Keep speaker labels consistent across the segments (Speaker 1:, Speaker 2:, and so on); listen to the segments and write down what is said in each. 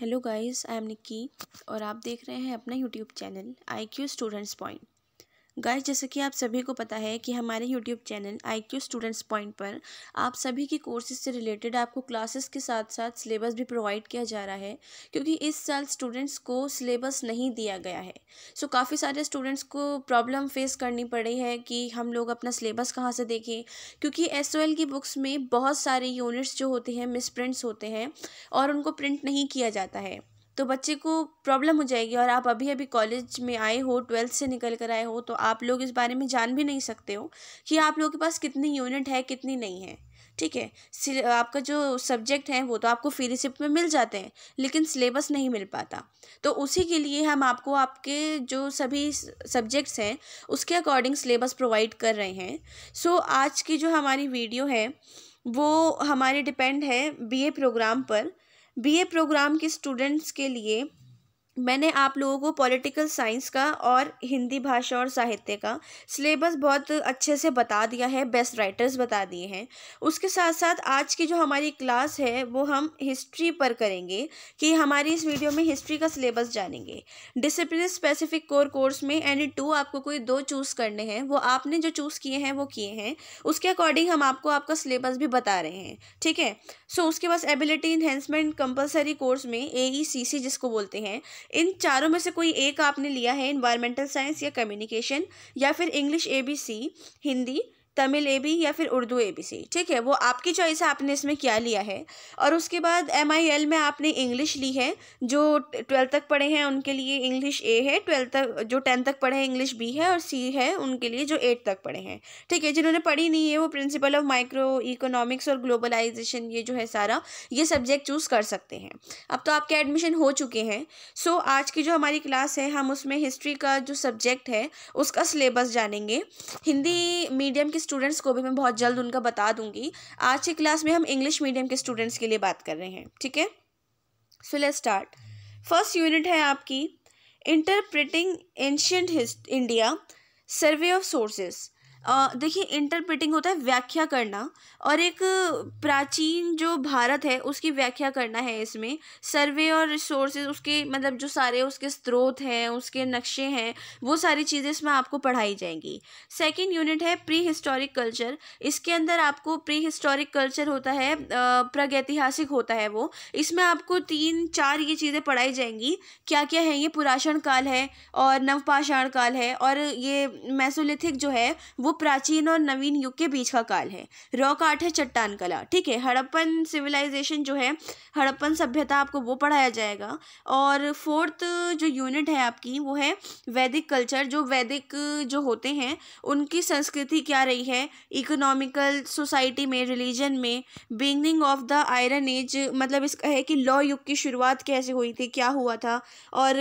Speaker 1: Hello guys I am Nikki और आप देख रहे हैं अपना YouTube channel I Q students point guys जैसे कि आप सभी को पता है कि हमारे YouTube channel I Q students point पर आप सभी की कोर्सेज से रिलेटेड आपको क्लासेस के साथ साथ सिलेबस भी प्रोवाइड किया जा रहा है क्योंकि इस साल स्टूडेंट्स को सिलेबस नहीं दिया गया है सो so, काफ़ी सारे स्टूडेंट्स को प्रॉब्लम फेस करनी पड़ी है कि हम लोग अपना सिलेबस कहाँ से देखें क्योंकि एस की बुक्स में बहुत सारे यूनिट्स जो होते हैं मिसप्रिंट्स होते हैं और उनको प्रिंट नहीं किया जाता है तो बच्चे को प्रॉब्लम हो जाएगी और आप अभी अभी कॉलेज में आए हो ट्वेल्थ से निकल कर आए हो तो आप लोग इस बारे में जान भी नहीं सकते हो कि आप लोगों के पास कितनी यूनिट है कितनी नहीं है ठीक है आपका जो सब्जेक्ट है वो तो आपको फ्री रिसिप्ट में मिल जाते हैं लेकिन सिलेबस नहीं मिल पाता तो उसी के लिए हम आपको आपके जो सभी सब्जेक्ट्स हैं उसके अकॉर्डिंग सिलेबस प्रोवाइड कर रहे हैं सो so, आज की जो हमारी वीडियो है वो हमारे डिपेंड है बीए प्रोग्राम पर बीए प्रोग्राम के स्टूडेंट्स के लिए मैंने आप लोगों को पॉलिटिकल साइंस का और हिंदी भाषा और साहित्य का सिलेबस बहुत अच्छे से बता दिया है बेस्ट राइटर्स बता दिए हैं उसके साथ साथ आज की जो हमारी क्लास है वो हम हिस्ट्री पर करेंगे कि हमारी इस वीडियो में हिस्ट्री का सिलेबस जानेंगे डिसिप्लिन स्पेसिफिक कोर कोर्स में एनी टू आपको कोई दो चूज़ करने हैं वो आपने जो चूज़ किए हैं वो किए हैं उसके अकॉर्डिंग हम आपको आपका सिलेबस भी बता रहे हैं ठीक है सो so, उसके पास एबिलिटी इन्हेंसमेंट कंपलसरी कोर्स में ए e जिसको बोलते हैं इन चारों में से कोई एक आपने लिया है इन्वायरमेंटल साइंस या कम्युनिकेशन या फिर English A B C Hindi Tamil A B या फिर उर्दू ए बी सी ठीक है वो आपकी चॉइस है आपने इसमें क्या लिया है और उसके बाद एम आई एल में आपने इंग्लिश ली है जो ट्वेल्थ तक पढ़े हैं उनके लिए इंग्लिश ए है ट्वेल्थ तक जो टेंथ तक पढ़े हैं इंग्लिश बी है और सी है उनके लिए जो एट तक पढ़े हैं ठीक है जिन्होंने पढ़ी नहीं है वो प्रिंसिपल ऑफ माइक्रो इकोनॉमिक्स और ग्लोबलाइजेशन ये जो है सारा ये सब्जेक्ट चूज़ कर सकते हैं अब तो आपके एडमिशन हो चुके हैं सो so, आज की जो हमारी क्लास है हम उसमें हिस्ट्री का जो सब्जेक्ट है उसका सिलेबस जानेंगे हिंदी मीडियम की स्टूडेंट्स को भी मैं बहुत जल्द उनका बता दूंगी आज की क्लास में हम इंग्लिश मीडियम के स्टूडेंट्स के लिए बात कर रहे हैं ठीक है सो ले स्टार्ट फर्स्ट यूनिट है आपकी ancient hist India survey of sources देखिए इंटरप्रेटिंग होता है व्याख्या करना और एक प्राचीन जो भारत है उसकी व्याख्या करना है इसमें सर्वे और रिसोर्सेज उसके मतलब जो सारे उसके स्रोत हैं उसके नक्शे हैं वो सारी चीज़ें इसमें आपको पढ़ाई जाएंगी सेकेंड यूनिट है प्री हिस्टोरिक कल्चर इसके अंदर आपको प्री हिस्टोरिक कल्चर होता है प्रगतिहासिक होता है वो इसमें आपको तीन चार ये चीज़ें पढ़ाई जाएंगी क्या क्या है ये पुराषण काल है और नवपाषाण काल है और ये मैसोलिथिक जो है वो वो प्राचीन और नवीन युग के बीच का काल है रॉक आर्ट है चट्टान कला ठीक है हड़प्पन सिविलाइजेशन जो है हड़प्पन सभ्यता आपको वो पढ़ाया जाएगा और फोर्थ जो यूनिट है आपकी वो है वैदिक कल्चर जो वैदिक जो होते हैं उनकी संस्कृति क्या रही है इकोनॉमिकल सोसाइटी में रिलीजन में beginning of the iron age मतलब इसका है कि लॉ युग की शुरुआत कैसे हुई थी क्या हुआ था और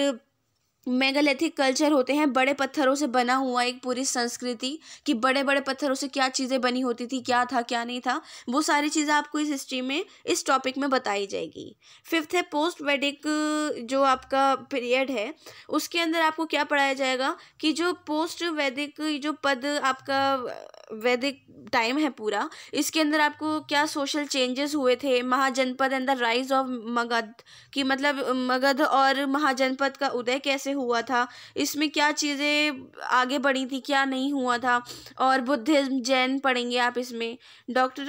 Speaker 1: मेगालिथिक कल्चर होते हैं बड़े पत्थरों से बना हुआ एक पूरी संस्कृति कि बड़े बड़े पत्थरों से क्या चीज़ें बनी होती थी क्या था क्या नहीं था वो सारी चीज़ें आपको इस हिस्ट्री में इस टॉपिक में बताई जाएगी फिफ्थ है पोस्ट वेडिक जो आपका पीरियड है उसके अंदर आपको क्या पढ़ाया जाएगा कि जो पोस्ट वैदिक जो पद आपका वैदिक टाइम है पूरा इसके अंदर आपको क्या सोशल चेंजेस हुए थे महाजनपद अंदर राइज ऑफ मगध कि मतलब मगध और महाजनपद का उदय कैसे हुआ था इसमें क्या चीज़ें आगे बढ़ी थी क्या नहीं हुआ था और बुद्धिज़्म जैन पढ़ेंगे आप इसमें डॉक्टर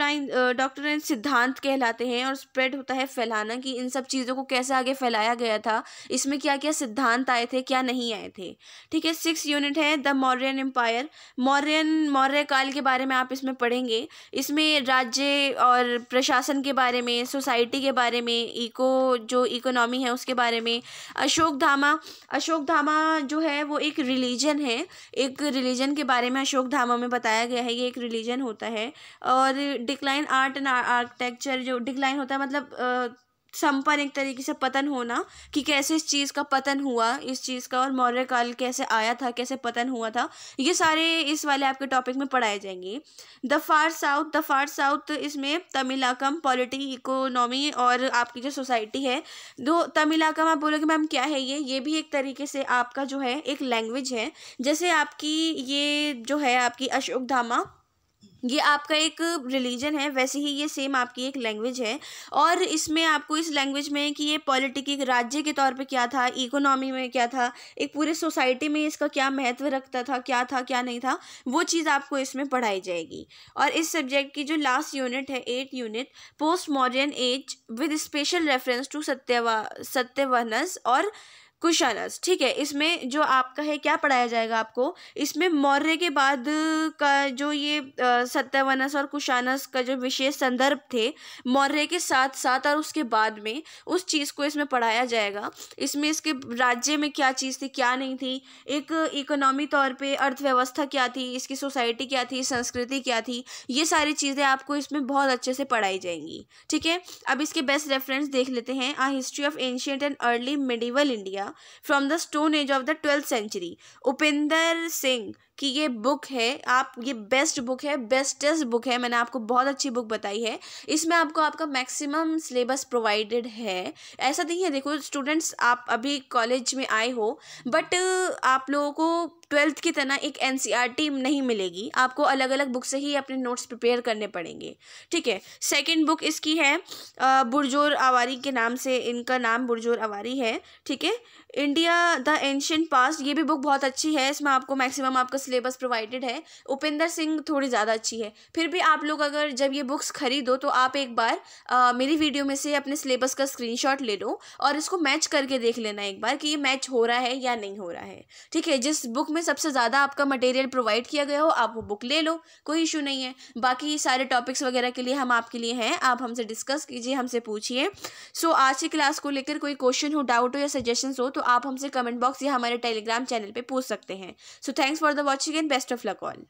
Speaker 1: डॉक्टराइन सिद्धांत कहलाते हैं और स्प्रेड होता है फैलाना कि इन सब चीज़ों को कैसे आगे फैलाया गया था इसमें क्या क्या सिद्धांत आए थे क्या नहीं आए थे ठीक है सिक्स यूनिट है द मौर्यन एम्पायर मौर्यन मौर्य काल के बारे में आप इसमें पढ़ेंगे इसमें राज्य और प्रशासन के बारे में सोसाइटी के बारे में इको जो इकोनॉमी है उसके बारे में अशोक धामा अशोक अशोक धामा जो है वो एक रिलीजन है एक रिलीजन के बारे में अशोक धामा में बताया गया है ये एक रिलीजन होता है और डिक्लाइन आर्ट एंड आर्किटेक्चर जो डिक्लाइन होता है मतलब संपन्न एक तरीके से पतन होना कि कैसे इस चीज़ का पतन हुआ इस चीज़ का और मौर्य काल कैसे आया था कैसे पतन हुआ था ये सारे इस वाले आपके टॉपिक में पढ़ाए जाएंगे the far south the far south इसमें तमिलाकम पॉलिटी इकोनॉमी और आपकी जो सोसाइटी है दो तमिलाकम आप बोलोगे मैम क्या है ये ये भी एक तरीके से आपका जो है एक लैंग्वेज है जैसे आपकी ये जो है आपकी अशोक धामा ये आपका एक रिलीजन है वैसे ही ये सेम आपकी एक लैंग्वेज है और इसमें आपको इस लैंग्वेज में कि ये पॉलिटिक एक राज्य के तौर पे क्या था इकोनॉमी में क्या था एक पूरे सोसाइटी में इसका क्या महत्व रखता था क्या था क्या नहीं था वो चीज़ आपको इसमें पढ़ाई जाएगी और इस सब्जेक्ट की जो लास्ट यूनिट है eight unit post modern age with special reference to सत्यवा सत्यवनस और कुशानस ठीक है इसमें जो आपका है क्या पढ़ाया जाएगा आपको इसमें मौर्य के बाद का जो ये सत्यवनस और कुशानस का जो विशेष संदर्भ थे मौर्य के साथ साथ और उसके बाद में उस चीज़ को इसमें पढ़ाया जाएगा इसमें इसके राज्य में क्या चीज़ थी क्या नहीं थी एक इकोनॉमी तौर पे अर्थव्यवस्था क्या थी इसकी सोसाइटी क्या थी संस्कृति क्या थी ये सारी चीज़ें आपको इसमें बहुत अच्छे से पढ़ाई जाएंगी ठीक है अब इसके बेस्ट रेफरेंस देख लेते हैं a history of ancient and early medieval India from the Stone Age of the 12th century. Upinder Singh कि ये बुक है आप ये बेस्ट बुक है बेस्टेस्ट बुक है मैंने आपको बहुत अच्छी बुक बताई है इसमें आपको आपका मैक्सिमम सिलेबस प्रोवाइडेड है ऐसा नहीं है देखो स्टूडेंट्स आप अभी कॉलेज में आए हो बट आप लोगों को ट्वेल्थ की तरह एक एन e नहीं मिलेगी आपको अलग अलग बुक से ही अपने नोट्स प्रिपेयर करने पड़ेंगे ठीक है सेकेंड बुक इसकी है बुरजोर आवारी के नाम से इनका नाम बुरजोर आवारी है ठीक है इंडिया द एंशियन पास्ट ये भी बुक बहुत अच्छी है इसमें आपको मैक्सिमम आपका सिलेबस प्रोवाइडेड है उपेंद्र सिंह थोड़ी ज़्यादा अच्छी है फिर भी आप लोग अगर जब ये बुक्स खरीदो तो आप एक बार आ, मेरी वीडियो में से अपने सिलेबस का स्क्रीनशॉट ले लो और इसको मैच करके देख लेना एक बार कि ये मैच हो रहा है या नहीं हो रहा है ठीक है जिस बुक में सबसे ज़्यादा आपका मटेरियल प्रोवाइड किया गया हो आप वो बुक ले लो कोई इशू नहीं है बाकी सारे टॉपिक्स वगैरह के लिए हम आपके लिए हैं आप हमसे डिस्कस कीजिए हमसे पूछिए सो so, आज की क्लास को लेकर कोई क्वेश्चन हो डाउट हो या सजेशन हो तो आप हमसे कमेंट बॉक्स या हमारे टेलीग्राम चैनल पर पूछ सकते हैं so thanks for the watching watching and best of luck all.